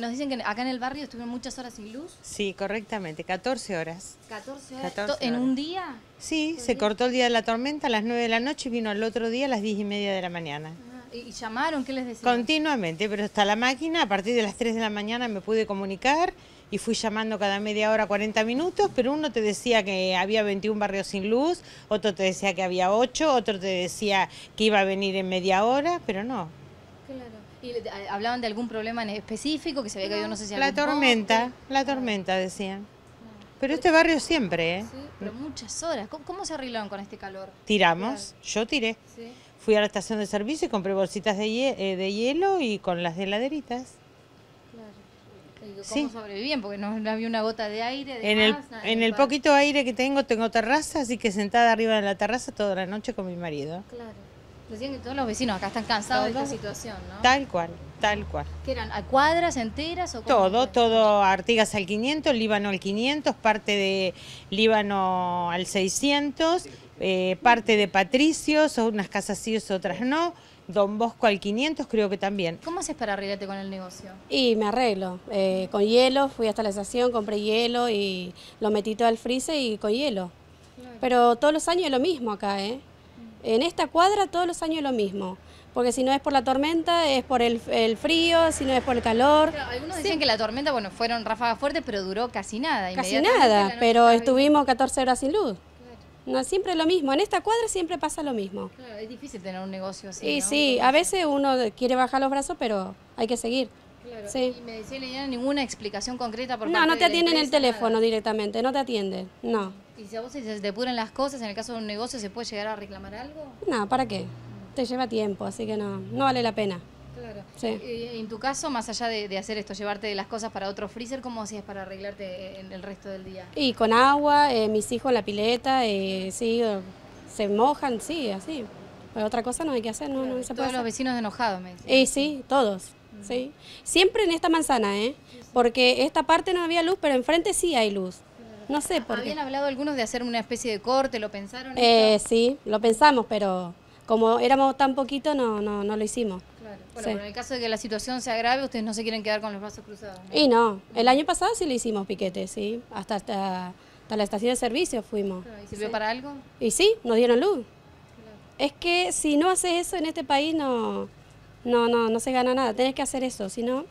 Nos dicen que acá en el barrio estuvieron muchas horas sin luz. Sí, correctamente, 14 horas. 14 horas. ¿En un día? Sí, se cortó el día de la tormenta a las 9 de la noche y vino al otro día a las 10 y media de la mañana. Ah, ¿Y llamaron? ¿Qué les decían? Continuamente, pero está la máquina, a partir de las 3 de la mañana me pude comunicar y fui llamando cada media hora 40 minutos, pero uno te decía que había 21 barrios sin luz, otro te decía que había 8, otro te decía que iba a venir en media hora, pero no. ¿Y hablaban de algún problema en específico que se había caído, no sé si La tormenta, la tormenta decían. Pero este barrio siempre, ¿eh? Sí, pero muchas horas. ¿Cómo, se arreglaron con este calor? Tiramos, yo tiré. Fui a la estación de servicio y compré bolsitas de, eh, hielo y con las de heladeritas. Claro. ¿Cómo sobrevivían? Porque no, había una gota de aire. en el, en el poquito aire que tengo, tengo terraza, así que sentada arriba en la terraza toda la noche con mi marido. Claro. Decían que todos los vecinos acá están cansados de esta situación, ¿no? Tal cual, tal cual. ¿Que eran a cuadras enteras o Todo, todo Artigas al 500, Líbano al 500, parte de Líbano al 600, eh, parte de Patricios, unas casas sí, otras no. Don Bosco al 500 creo que también. ¿Cómo haces para arreglarte con el negocio? Y me arreglo. Eh, con hielo, fui hasta la estación, compré hielo y lo metí todo al freezer y con hielo. Pero todos los años es lo mismo acá, ¿eh? En esta cuadra todos los años lo mismo, porque si no es por la tormenta, es por el, frío, si no es por el calor. algunos dicen que la tormenta, bueno, fueron ráfagas fuertes, pero duró casi nada. Casi nada, pero estuvimos 14 horas sin luz. No, siempre lo mismo. En esta cuadra siempre pasa lo mismo. Claro, es difícil tener un negocio así. Y sí, a veces uno quiere bajar los brazos, pero hay que seguir. Claro. Sí. Y me decía, le ninguna explicación concreta por No, no te atienden el teléfono directamente, no te atienden, no. ¿Y si a vos se depuran las cosas, en el caso de un negocio, se puede llegar a reclamar algo? No, ¿para qué? Te lleva tiempo, así que no, no vale la pena. Claro. Y en tu caso, más allá de, hacer esto, llevarte las cosas para otro freezer, ¿cómo hacías para arreglarte eh, el resto del día? Y con agua, eh, mis hijos la pileta, eh, sí, se mojan, sí, así. otra cosa no hay que hacer, no, no se puede. Todos los vecinos enojados, me dicen? Y sí, todos. Sí. Siempre en esta manzana, ¿eh? Porque esta parte no había luz, pero enfrente sí hay luz. No sé por ¿Habían hablado algunos de hacer una especie de corte? ¿Lo pensaron? Eh, sí, lo pensamos, pero como éramos tan poquito, no, no, lo hicimos. Bueno, en el caso de que la situación se agrave, ustedes no se quieren quedar con los brazos cruzados. Y no, el año pasado sí le hicimos piquetes, sí. Hasta, hasta, la estación de servicio fuimos. ¿Y sirvió para algo? Y sí, nos dieron luz. Es que si no haces eso en este país, no no, no, no se gana nada. Tenés que hacer eso, si no,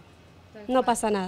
no pasa nada.